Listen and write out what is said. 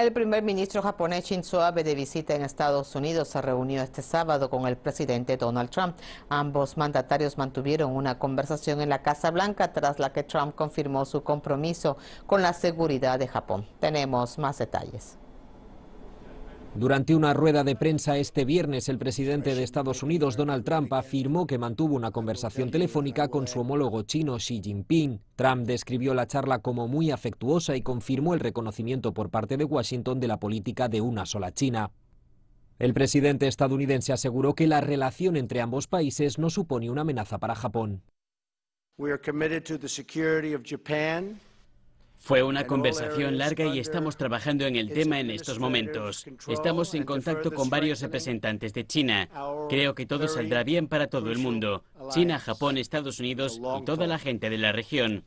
El primer ministro japonés Shinzo Abe de visita en Estados Unidos se reunió este sábado con el presidente Donald Trump. Ambos mandatarios mantuvieron una conversación en la Casa Blanca tras la que Trump confirmó su compromiso con la seguridad de Japón. Tenemos más detalles. Durante una rueda de prensa este viernes, el presidente de Estados Unidos, Donald Trump, afirmó que mantuvo una conversación telefónica con su homólogo chino Xi Jinping. Trump describió la charla como muy afectuosa y confirmó el reconocimiento por parte de Washington de la política de una sola China. El presidente estadounidense aseguró que la relación entre ambos países no supone una amenaza para Japón. Fue una conversación larga y estamos trabajando en el tema en estos momentos. Estamos en contacto con varios representantes de China. Creo que todo saldrá bien para todo el mundo. China, Japón, Estados Unidos y toda la gente de la región.